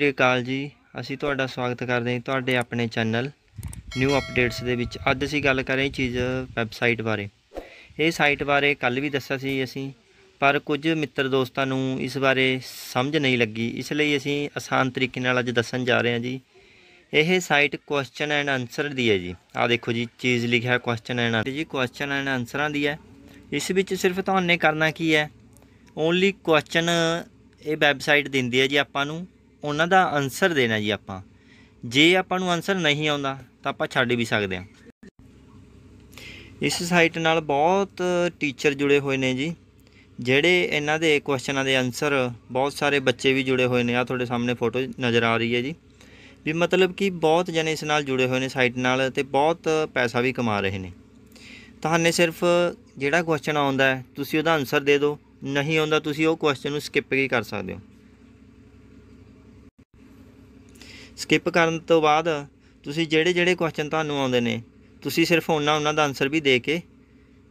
ਸ੍ਰੀ ਅਕਾਲ ਜੀ ਅਸੀਂ ਤੁਹਾਡਾ ਸਵਾਗਤ ਕਰਦੇ ਹਾਂ ਤੁਹਾਡੇ ਆਪਣੇ ਚੈਨਲ ਨਿਊ ਅਪਡੇਟਸ ਦੇ ਵਿੱਚ ਅੱਜ ਅਸੀਂ ਗੱਲ ਕਰ ਰਹੇ ਚੀਜ਼ ਵੈਬਸਾਈਟ ਬਾਰੇ ਇਹ ਸਾਈਟ ਬਾਰੇ ਕੱਲ ਵੀ ਦੱਸਿਆ ਸੀ ਅਸੀਂ ਪਰ ਕੁਝ ਮਿੱਤਰ ਦੋਸਤਾਂ ਨੂੰ ਇਸ ਬਾਰੇ ਸਮਝ ਨਹੀਂ ਲੱਗੀ ਇਸ ਲਈ ਅਸੀਂ ਆਸਾਨ ਤਰੀਕੇ ਨਾਲ ਅੱਜ ਦੱਸਣ ਜਾ ਰਹੇ ਹਾਂ ਜੀ ਇਹ ਸਾਈਟ ਕੁਐਸਚਨ ਐਂਡ ਆਨਸਰ ਦੀ ਹੈ ਜੀ ਆ ਦੇਖੋ ਜੀ ਚੀਜ਼ ਲਿਖਿਆ ਕੁਐਸਚਨ ਐਂਡ ਆਨਸਰ ਜੀ ਕੁਐਸਚਨ ਐਂਡ ਆਨਸਰਾਂ ਦੀ ਹੈ ਇਸ ਵਿੱਚ ਸਿਰਫ ਤੁਹਾਨੂੰ ਕਰਨਾ ਕੀ ਹੈ ਓਨਲੀ ਕੁਐਸਚਨ ਇਹ ਵੈਬਸਾਈਟ ਦਿੰਦੀ ਹੈ ਜੀ ਆਪਾਂ ਨੂੰ ਉਹਨਾਂ ਦਾ ਆਨਸਰ ਦੇਣਾ ਜੀ ਆਪਾਂ ਜੇ ਆਪਾਂ ਨੂੰ ਆਨਸਰ ਨਹੀਂ ਆਉਂਦਾ ਤਾਂ ਆਪਾਂ ਛੱਡ ਵੀ ਸਕਦੇ ਹਾਂ ਇਸ ਸਾਈਟ ਨਾਲ ਬਹੁਤ ਟੀਚਰ ਜੁੜੇ ਹੋਏ ਨੇ ਜੀ ਜਿਹੜੇ ਇਹਨਾਂ ਦੇ ਕੁਐਸਚਨਾਂ ਦੇ ਆਨਸਰ ਬਹੁਤ ਸਾਰੇ ਬੱਚੇ ਵੀ ਜੁੜੇ ਹੋਏ ਨੇ ਆ ਤੁਹਾਡੇ ਸਾਹਮਣੇ ਫੋਟੋ ਨਜ਼ਰ ਆ ਰਹੀ ਹੈ ਜੀ ਵੀ ਮਤਲਬ ਕਿ ਬਹੁਤ ਜਣੇ ਇਸ ਨਾਲ ਜੁੜੇ ਹੋਏ ਨੇ ਸਾਈਟ ਨਾਲ ਤੇ ਬਹੁਤ ਪੈਸਾ ਵੀ ਕਮਾ ਰਹੇ ਨੇ ਤੁਹਾਨੂੰ ਸਿਰਫ ਜਿਹੜਾ ਕੁਐਸਚਨ ਆਉਂਦਾ ਤੁਸੀਂ ਉਹਦਾ ਆਨਸਰ ਦੇ ਦਿਓ ਨਹੀਂ ਆਉਂਦਾ ਤੁਸੀਂ ਉਹ ਕੁਐਸਚਨ ਨੂੰ ਸਕਿਪ ਵੀ ਕਰ ਸਕਦੇ ਹੋ ਸਕਿਪ ਕਰਨ ਤੋਂ ਬਾਅਦ ਤੁਸੀਂ ਜਿਹੜੇ ਜਿਹੜੇ ਕੁਐਸਚਨ ਤੁਹਾਨੂੰ ਆਉਂਦੇ ਨੇ ਤੁਸੀਂ ਸਿਰਫ ਉਹਨਾਂ ਉਹਨਾਂ ਦਾ ਆਨਸਰ ਵੀ ਦੇ ਕੇ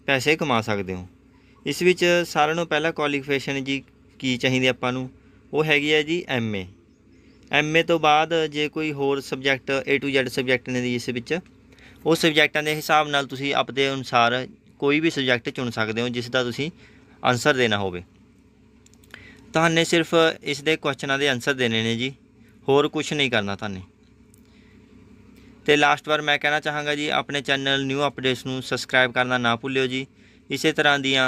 ਪੈਸੇ ਕਮਾ ਸਕਦੇ ਹੋ ਇਸ ਵਿੱਚ ਸਾਰਿਆਂ ਨੂੰ ਪਹਿਲਾ ਕੁਆਲੀਫਿਕੇਸ਼ਨ ਜੀ ਕੀ ਚਾਹੀਦੀ ਆਪਾਂ ਨੂੰ ਉਹ ਹੈਗੀ ਹੈ ਜੀ ਐਮਏ ਐਮਏ ਤੋਂ ਬਾਅਦ ਜੇ ਕੋਈ ਹੋਰ subject A to Z subject ਨੇ ਇਸ ਵਿੱਚ ਉਹ ਸਬਜੈਕਟਾਂ ਦੇ ਹਿਸਾਬ ਨਾਲ ਤੁਸੀਂ ਆਪਦੇ ਅਨੁਸਾਰ ਕੋਈ ਵੀ ਸਬਜੈਕਟ ਚੁਣ ਸਕਦੇ ਹੋ ਜਿਸ ਦਾ ਤੁਸੀਂ ਆਨਸਰ ਦੇਣਾ ਹੋਵੇ ਤੁਹਾਨੂੰ ਸਿਰਫ ਇਸ ਦੇ ਕੁਐਸਚਨਾਂ ਦੇ ਆਨਸਰ ਦੇਣੇ ਨੇ ਜੀ ਹੋਰ ਕੁਝ ਨਹੀਂ ਕਰਨਾ ਤੁਹਾਨੂੰ ਤੇ ਲਾਸਟ ਵਾਰ ਮੈਂ ਕਹਿਣਾ ਚਾਹਾਂਗਾ ਜੀ ਆਪਣੇ ਚੈਨਲ ਨਿਊ ਅਪਡੇਟਸ ਨੂੰ ਸਬਸਕ੍ਰਾਈਬ ਕਰਨਾ ਨਾ ਭੁੱਲਿਓ ਜੀ ਇਸੇ ਤਰ੍ਹਾਂ ਦੀਆਂ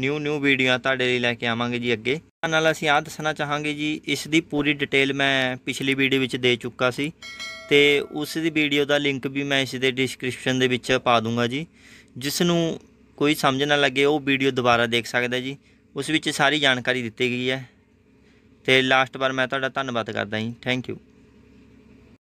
ਨਿਊ ਨਿਊ ਵੀਡੀਓਆਂ ਤੁਹਾਡੇ ਲਈ ਲੈ ਕੇ ਆਵਾਂਗੇ ਜੀ ਅੱਗੇ ਨਾਲ ਅਸੀਂ ਆਹ ਦੱਸਣਾ ਚਾਹਾਂਗੇ ਜੀ ਇਸ ਦੀ ਪੂਰੀ ਡਿਟੇਲ ਮੈਂ ਪਿਛਲੀ ਵੀਡੀਓ ਵਿੱਚ ਦੇ ਚੁੱਕਾ ਸੀ ਤੇ ਉਸ ਦੀ ਵੀਡੀਓ ਦਾ ਲਿੰਕ ਵੀ ਮੈਂ ਇਸ ਦੇ ਡਿਸਕ੍ਰਿਪਸ਼ਨ ਦੇ ਵਿੱਚ ਪਾ ਦੂੰਗਾ ਜੀ ਜਿਸ ਨੂੰ ਕੋਈ ਸਮਝ ਨਾ ਲੱਗੇ ਉਹ ਵੀਡੀਓ ਦੁਬਾਰਾ ਦੇਖ ਸਕਦਾ ਜੀ ਉਸ ਵਿੱਚ ਸਾਰੀ ਜਾਣਕਾਰੀ ਦਿੱਤੀ ਗਈ ਹੈ ਤੇ ਲਾਸਟ ਵਾਰ ਮੈਂ ਤੁਹਾਡਾ ਧੰਨਵਾਦ ਕਰਦਾ ਜੀ ਥੈਂਕ ਯੂ